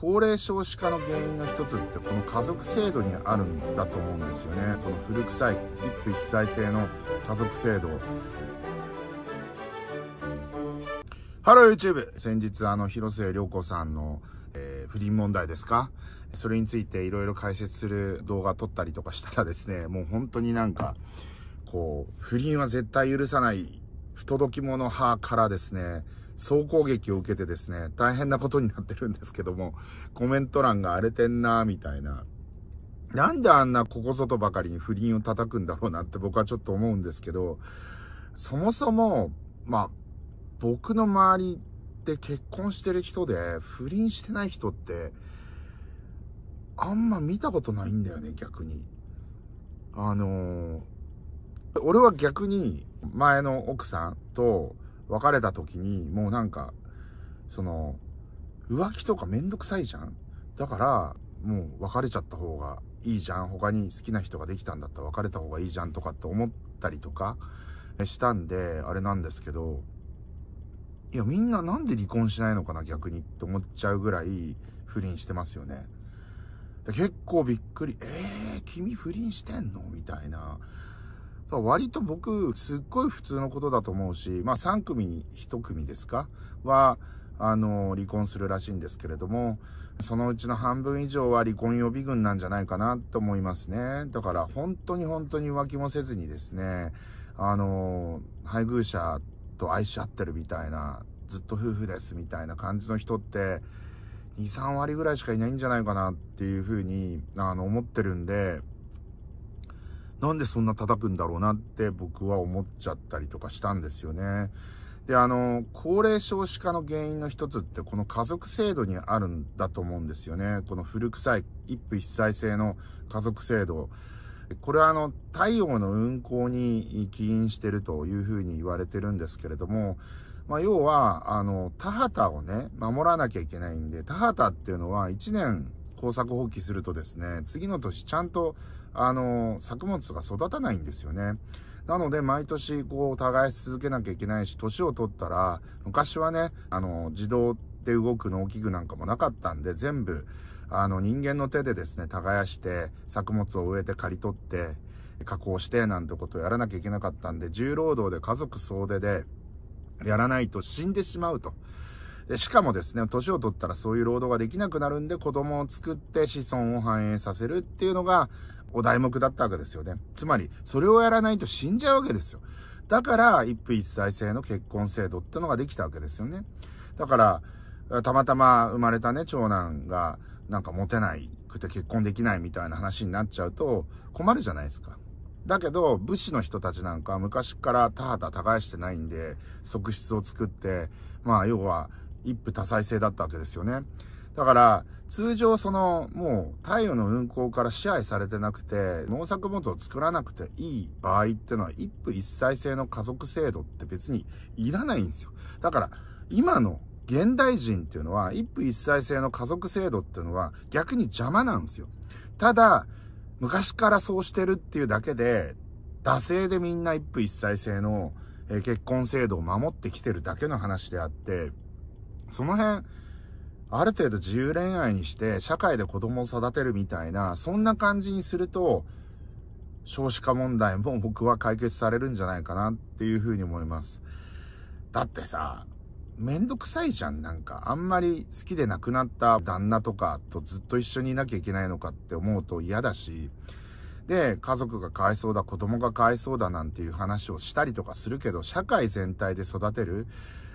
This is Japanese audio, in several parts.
高齢少子化の原因の一つってこの家族制度にあるんだと思うんですよねこの古臭い一夫一妻制の家族制度ハロー YouTube 先日あの広末涼子さんの、えー、不倫問題ですかそれについていろいろ解説する動画撮ったりとかしたらですねもう本当になんかこう不倫は絶対許さない不届き者派からですね、総攻撃を受けてですね、大変なことになってるんですけども、コメント欄が荒れてんな、みたいな。なんであんなここぞとばかりに不倫を叩くんだろうなって僕はちょっと思うんですけど、そもそも、まあ、僕の周りで結婚してる人で不倫してない人って、あんま見たことないんだよね、逆に。あのー、俺は逆に前の奥さんと別れた時に、もうなんか、その、浮気とかめんどくさいじゃんだから、もう別れちゃった方がいいじゃん他に好きな人ができたんだったら別れた方がいいじゃんとかって思ったりとかしたんで、あれなんですけど、いや、みんななんで離婚しないのかな逆にって思っちゃうぐらい不倫してますよね。結構びっくり。えー、君不倫してんのみたいな。割と僕、すっごい普通のことだと思うし、まあ3組に1組ですかは、あの、離婚するらしいんですけれども、そのうちの半分以上は離婚予備軍なんじゃないかなと思いますね。だから本当に本当に浮気もせずにですね、あの、配偶者と愛し合ってるみたいな、ずっと夫婦ですみたいな感じの人って、2、3割ぐらいしかいないんじゃないかなっていうふうに、あの、思ってるんで、なんでそんな叩くんだろうなって僕は思っちゃったりとかしたんですよね。で、あの、高齢少子化の原因の一つってこの家族制度にあるんだと思うんですよね。この古臭い一夫一妻制の家族制度。これはあの、太陽の運行に起因してるというふうに言われてるんですけれども、まあ、要は、あの、田畑をね、守らなきゃいけないんで、田畑っていうのは1年耕作放棄するとですね、次の年ちゃんと、あの、作物が育たないんですよね。なので、毎年、こう、耕し続けなきゃいけないし、年を取ったら、昔はね、あの、自動で動く農機具なんかもなかったんで、全部、あの、人間の手でですね、耕して、作物を植えて刈り取って、加工して、なんてことをやらなきゃいけなかったんで、重労働で家族総出で、やらないと死んでしまうと。でしかもですね、年を取ったらそういう労働ができなくなるんで、子供を作って子孫を繁栄させるっていうのが、お題目だったわけですよね。つまり、それをやらないと死んじゃうわけですよ。だから、一夫一妻制の結婚制度ってのができたわけですよね。だから、たまたま生まれたね、長男が、なんか持てないくて結婚できないみたいな話になっちゃうと困るじゃないですか。だけど、武士の人たちなんか昔から田畑耕してないんで、側室を作って、まあ、要は、一夫多妻制だったわけですよね。だから、通常その、もう太陽の運行から支配されてなくて、農作物を作らなくていい場合っていうのは、一夫一妻制の家族制度って別にいらないんですよ。だから、今の現代人っていうのは、一夫一妻制の家族制度っていうのは、逆に邪魔なんですよ。ただ、昔からそうしてるっていうだけで、惰性でみんな一夫一妻制の結婚制度を守ってきてるだけの話であって、その辺、ある程度自由恋愛にして社会で子供を育てるみたいな、そんな感じにすると、少子化問題も僕は解決されるんじゃないかなっていうふうに思います。だってさ、めんどくさいじゃん、なんか。あんまり好きで亡くなった旦那とかとずっと一緒にいなきゃいけないのかって思うと嫌だし、で、家族がかわいそうだ、子供がかわいそうだなんていう話をしたりとかするけど、社会全体で育てる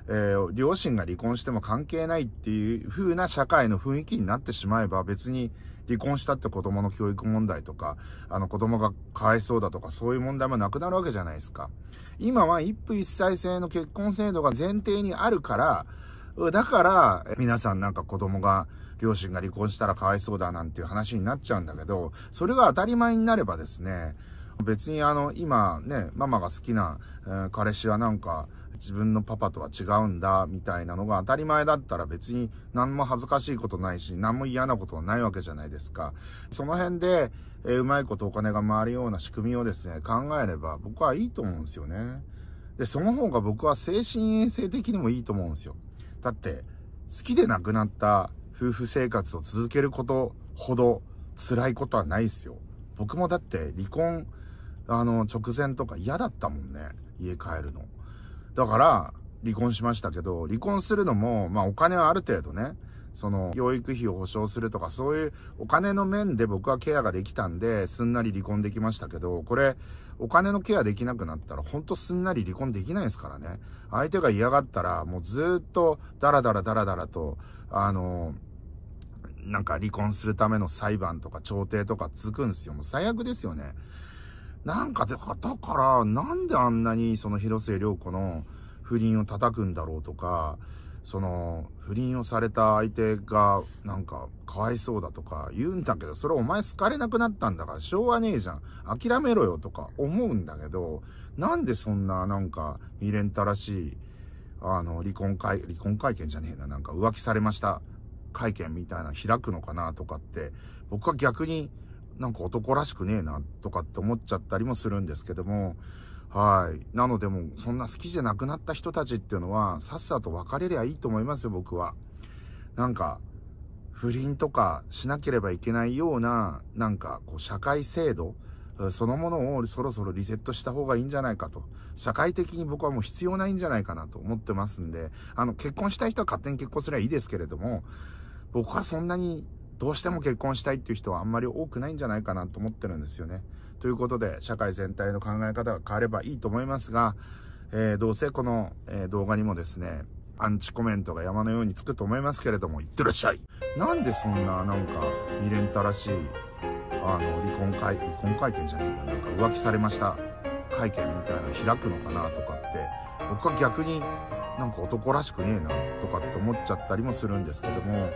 えー、両親が離婚しても関係ないっていう風な社会の雰囲気になってしまえば別に離婚したって子供の教育問題とか、あの子供がかわいそうだとかそういう問題もなくなるわけじゃないですか。今は一夫一妻制の結婚制度が前提にあるから、だから皆さんなんか子供が両親が離婚したらかわいそうだなんていう話になっちゃうんだけど、それが当たり前になればですね、別にあの、今ね、ママが好きな、えー、彼氏はなんか、自分のパパとは違うんだ、みたいなのが当たり前だったら別に何も恥ずかしいことないし、何も嫌なことはないわけじゃないですか。その辺で、えー、うまいことお金が回るような仕組みをですね、考えれば僕はいいと思うんですよね。で、その方が僕は精神衛生的にもいいと思うんですよ。だって、好きで亡くなった夫婦生活を続けることほど辛いことはないですよ。僕もだって離婚あの、直前とか嫌だったもんね。家帰るの。だから、離婚しましたけど、離婚するのも、まあお金はある程度ね、その、養育費を保証するとか、そういうお金の面で僕はケアができたんで、すんなり離婚できましたけど、これ、お金のケアできなくなったら、ほんとすんなり離婚できないですからね。相手が嫌がったら、もうずっと、ダラダラダラダラと、あの、なんか離婚するための裁判とか調停とかつくんですよ。もう最悪ですよね。なんかだから、だからなんであんなにその広末涼子の不倫を叩くんだろうとか、その不倫をされた相手がなんかかわいそうだとか言うんだけど、それお前好かれなくなったんだからしょうがねえじゃん。諦めろよとか思うんだけど、なんでそんななんか未練たらしい、あの、離婚会、離婚会見じゃねえな、なんか浮気されました会見みたいな開くのかなとかって、僕は逆になんか男らしくねえな、とかって思っちゃったりもするんですけども、はい。なのでもそんな好きじゃなくなった人たちっていうのは、さっさと別れりゃいいと思いますよ、僕は。なんか、不倫とかしなければいけないような、なんか、こう、社会制度そのものをそろそろリセットした方がいいんじゃないかと。社会的に僕はもう必要ないんじゃないかなと思ってますんで、あの、結婚したい人は勝手に結婚すればいいですけれども、僕はそんなにどうしても結婚したいっていう人はあんまり多くないんじゃないかなと思ってるんですよね。ということで、社会全体の考え方が変わればいいと思いますが、えー、どうせこの、えー、動画にもですね、アンチコメントが山のようにつくと思いますけれども、いってらっしゃいなんでそんな、なんか、未練たらしい、あの、離婚会、離婚会見じゃねえか、なんか浮気されました会見みたいなの開くのかなとかって、僕は逆になんか男らしくねえなとかって思っちゃったりもするんですけども、